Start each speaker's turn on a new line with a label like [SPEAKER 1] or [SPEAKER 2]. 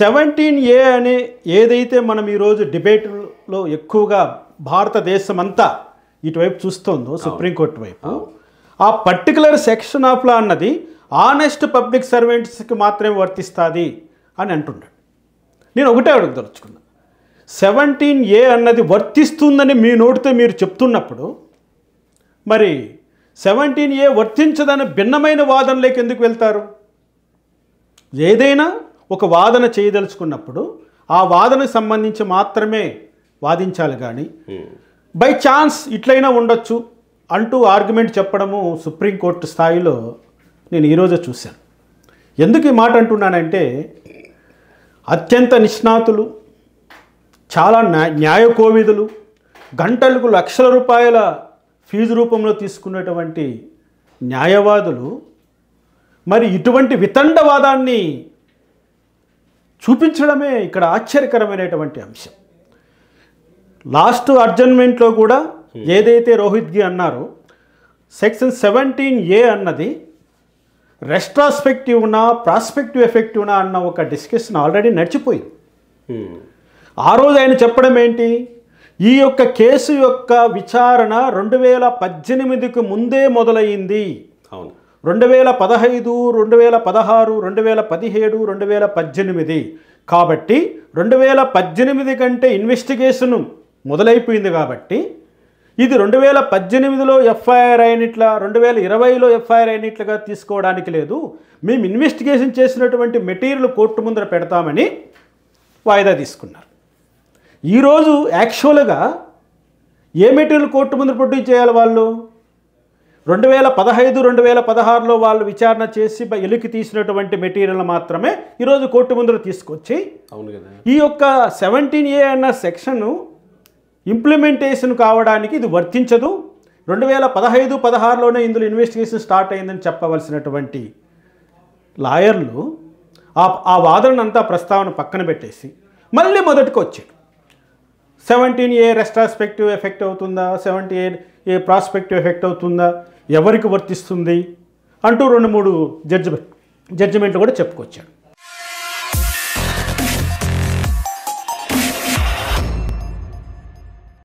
[SPEAKER 1] Seventeen A అని ఏదైతే మనం ఈరోజు డిబేట్లో ఎక్కువగా భారతదేశం అంతా ఇటువైపు చూస్తుందో సుప్రీంకోర్టు వైపు ఆ పర్టికులర్ సెక్షన్ ఆఫ్ లా అన్నది ఆనెస్ట్ పబ్లిక్ సర్వెంట్స్కి మాత్రమే వర్తిస్తుంది అని అంటున్నాడు నేను ఒకటే అడుగుదలుచుకున్నా సెవెంటీన్ ఏ అన్నది వర్తిస్తుందని మీ నోటితో మీరు చెప్తున్నప్పుడు మరి సెవెంటీన్ ఏ వర్తించదని భిన్నమైన వాదనలోకి ఎందుకు వెళ్తారు ఏదైనా ఒక వాదన చేయదలుచుకున్నప్పుడు ఆ వాదనకు సంబంధించి మాత్రమే వాదించాలి కానీ బై ఛాన్స్ ఇట్లయినా ఉండొచ్చు అంటూ ఆర్గ్యుమెంట్ చెప్పడము సుప్రీంకోర్టు స్థాయిలో నేను ఈరోజు చూశాను ఎందుకు ఈ మాట అంటున్నానంటే అత్యంత నిష్ణాతులు చాలా న్యాయకోవిదులు గంటలకు లక్షల రూపాయల ఫీజు రూపంలో తీసుకునేటువంటి న్యాయవాదులు మరి ఇటువంటి వితండవాదాన్ని చూపించడమే ఇక్కడ ఆశ్చర్యకరమైనటువంటి అంశం లాస్ట్ అడ్జర్మెంట్లో కూడా ఏదైతే రోహిత్గి అన్నారో సెక్షన్ సెవెంటీన్ ఏ అన్నది రెస్ట్రాస్పెక్టివ్నా ప్రాస్పెక్టివ్ ఎఫెక్టివ్నా అన్న ఒక డిస్కషన్ ఆల్రెడీ నడిచిపోయింది hmm. ఆ రోజు ఆయన చెప్పడం ఏంటి ఈ యొక్క కేసు యొక్క విచారణ రెండు వేల పద్దెనిమిదికి ముందే మొదలయ్యింది అవును రెండు వేల పదహైదు రెండు వేల పదహారు రెండు వేల పదిహేడు రెండు వేల పద్దెనిమిది కాబట్టి రెండు వేల పద్దెనిమిది కంటే ఇన్వెస్టిగేషన్ మొదలైపోయింది కాబట్టి ఇది రెండు వేల పద్దెనిమిదిలో ఎఫ్ఐఆర్ అయినట్ల రెండు వేల ఇరవైలో ఎఫ్ఐఆర్ అయినట్లుగా తీసుకోవడానికి లేదు మేము ఇన్వెస్టిగేషన్ చేసినటువంటి మెటీరియల్ కోర్టు ముందర పెడతామని వాయిదా తీసుకున్నారు ఈరోజు యాక్చువల్గా ఏ మెటీరియల్ కోర్టు ముందర ప్రొడ్యూస్ చేయాలి వాళ్ళు రెండు వేల పదహైదు రెండు వేల పదహారులో వాళ్ళు విచారణ చేసి ఎలికి తీసినటువంటి మెటీరియల్ మాత్రమే ఈరోజు కోర్టు ముందు తీసుకొచ్చి అవును కదా ఈ యొక్క సెవెంటీన్ ఏ అన్న సెక్షను ఇంప్లిమెంటేషన్ కావడానికి ఇది వర్తించదు రెండు వేల పదహైదు పదహారులోనే ఇందులో ఇన్వెస్టిగేషన్ స్టార్ట్ అయిందని చెప్పవలసినటువంటి లాయర్లు ఆ ఆ వాదనంతా ప్రస్తావన పక్కన పెట్టేసి మళ్ళీ మొదటికి వచ్చాడు సెవెంటీన్ ఏ రెస్ట్రాస్పెక్టివ్ ఎఫెక్ట్ అవుతుందా seventy A A prospective effect అవుతుందా ఎవరికి వర్తిస్తుంది అంటూ రెండు మూడు జడ్జిమెంట్ జడ్జిమెంట్లు కూడా చెప్పుకొచ్చాడు